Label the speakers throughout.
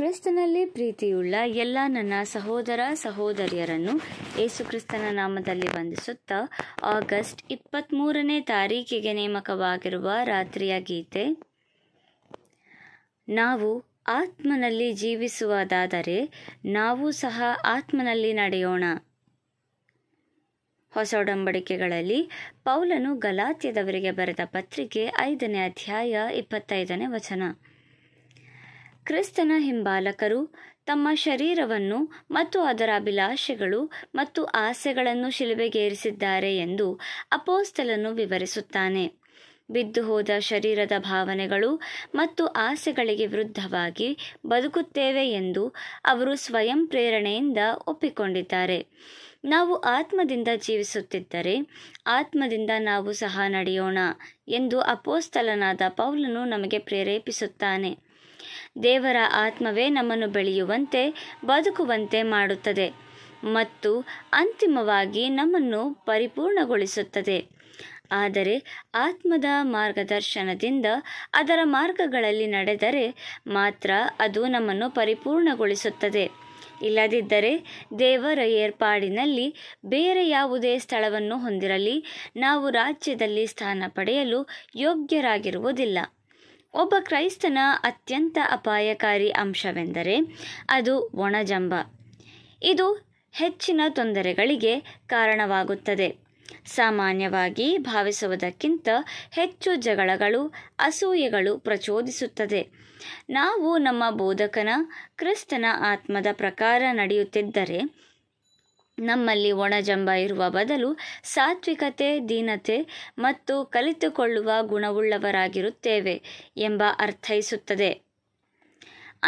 Speaker 1: ಕ್ರಿಸ್ತನಲ್ಲಿ ಪ್ರೀತಿಯುಳ್ಳ ಎಲ್ಲ ನನ್ನ ಸಹೋದರ ಸಹೋದರಿಯರನ್ನು ಕ್ರಿಸ್ತನ ನಾಮದಲ್ಲಿ ವಂದಿಸುತ್ತಾ ಆಗಸ್ಟ್ ಇಪ್ಪತ್ತ್ಮೂರನೇ ತಾರೀಕಿಗೆ ನೇಮಕವಾಗಿರುವ ರಾತ್ರಿಯ ಗೀತೆ ನಾವು ಆತ್ಮನಲ್ಲಿ ಜೀವಿಸುವುದಾದರೆ ನಾವು ಸಹ ಆತ್ಮನಲ್ಲಿ ನಡೆಯೋಣ ಹೊಸ ಒಡಂಬಡಿಕೆಗಳಲ್ಲಿ ಪೌಲನು ಗಲಾತ್ಯದವರಿಗೆ ಬರೆದ ಪತ್ರಿಕೆ ಐದನೇ ಅಧ್ಯಾಯ ಇಪ್ಪತ್ತೈದನೇ ವಚನ ಕ್ರಿಸ್ತನ ಹಿಂಬಾಲಕರು ತಮ್ಮ ಶರೀರವನ್ನು ಮತ್ತು ಅದರ ಅಭಿಲಾಷೆಗಳು ಮತ್ತು ಆಸೆಗಳನ್ನು ಶಿಲುಬೆಗೇರಿಸಿದ್ದಾರೆ ಎಂದು ಅಪೋಸ್ತಲನ್ನು ವಿವರಿಸುತ್ತಾನೆ ಬಿದ್ದು ಹೋದ ಶರೀರದ ಭಾವನೆಗಳು ಮತ್ತು ಆಸೆಗಳಿಗೆ ವಿರುದ್ಧವಾಗಿ ಬದುಕುತ್ತೇವೆ ಎಂದು ಅವರು ಸ್ವಯಂ ಪ್ರೇರಣೆಯಿಂದ ಒಪ್ಪಿಕೊಂಡಿದ್ದಾರೆ ನಾವು ಆತ್ಮದಿಂದ ಜೀವಿಸುತ್ತಿದ್ದರೆ ಆತ್ಮದಿಂದ ನಾವು ಸಹ ನಡೆಯೋಣ ಎಂದು ಅಪೋಸ್ತಲನಾದ ಪೌಲನು ನಮಗೆ ಪ್ರೇರೇಪಿಸುತ್ತಾನೆ ದೇವರ ಆತ್ಮವೇ ನಮ್ಮನ್ನು ಬೆಳೆಯುವಂತೆ ಬದುಕುವಂತೆ ಮಾಡುತ್ತದೆ ಮತ್ತು ಅಂತಿಮವಾಗಿ ನಮ್ಮನ್ನು ಪರಿಪೂರ್ಣಗೊಳಿಸುತ್ತದೆ ಆದರೆ ಆತ್ಮದ ಮಾರ್ಗದರ್ಶನದಿಂದ ಅದರ ಮಾರ್ಗಗಳಲ್ಲಿ ನಡೆದರೆ ಮಾತ್ರ ಅದು ನಮ್ಮನ್ನು ಪರಿಪೂರ್ಣಗೊಳಿಸುತ್ತದೆ ಇಲ್ಲದಿದ್ದರೆ ದೇವರ ಏರ್ಪಾಡಿನಲ್ಲಿ ಬೇರೆ ಯಾವುದೇ ಸ್ಥಳವನ್ನು ಹೊಂದಿರಲಿ ನಾವು ರಾಜ್ಯದಲ್ಲಿ ಸ್ಥಾನ ಪಡೆಯಲು ಯೋಗ್ಯರಾಗಿರುವುದಿಲ್ಲ ಒಬ್ಬ ಕ್ರೈಸ್ತನ ಅತ್ಯಂತ ಅಪಾಯಕಾರಿ ಅಂಶವೆಂದರೆ ಅದು ಒಣಜಂಬ ಇದು ಹೆಚ್ಚಿನ ತೊಂದರೆಗಳಿಗೆ ಕಾರಣವಾಗುತ್ತದೆ ಸಾಮಾನ್ಯವಾಗಿ ಭಾವಿಸುವುದಕ್ಕಿಂತ ಹೆಚ್ಚು ಜಗಳಗಳು ಅಸೂಯೆಗಳು ಪ್ರಚೋದಿಸುತ್ತದೆ ನಾವು ನಮ್ಮ ಬೋಧಕನ ಕ್ರಿಸ್ತನ ಆತ್ಮದ ಪ್ರಕಾರ ನಡೆಯುತ್ತಿದ್ದರೆ ನಮ್ಮಲ್ಲಿ ಒಣಜಂಬ ಇರುವ ಬದಲು ಸಾತ್ವಿಕತೆ ದೀನತೆ ಮತ್ತು ಕಲಿತುಕೊಳ್ಳುವ ಗುಣವುಳ್ಳವರಾಗಿರುತ್ತೇವೆ ಎಂಬ ಅರ್ಥೈಸುತ್ತದೆ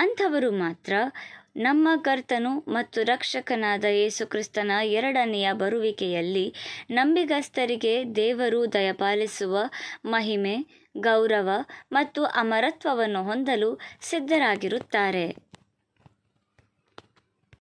Speaker 1: ಅಂಥವರು ಮಾತ್ರ ನಮ್ಮ ಕರ್ತನು ಮತ್ತು ರಕ್ಷಕನಾದ ಯೇಸುಕ್ರಿಸ್ತನ ಎರಡನೆಯ ಬರುವಿಕೆಯಲ್ಲಿ ನಂಬಿಗಸ್ತರಿಗೆ ದೇವರು ದಯಪಾಲಿಸುವ ಮಹಿಮೆ ಗೌರವ ಮತ್ತು ಅಮರತ್ವವನ್ನು ಹೊಂದಲು ಸಿದ್ಧರಾಗಿರುತ್ತಾರೆ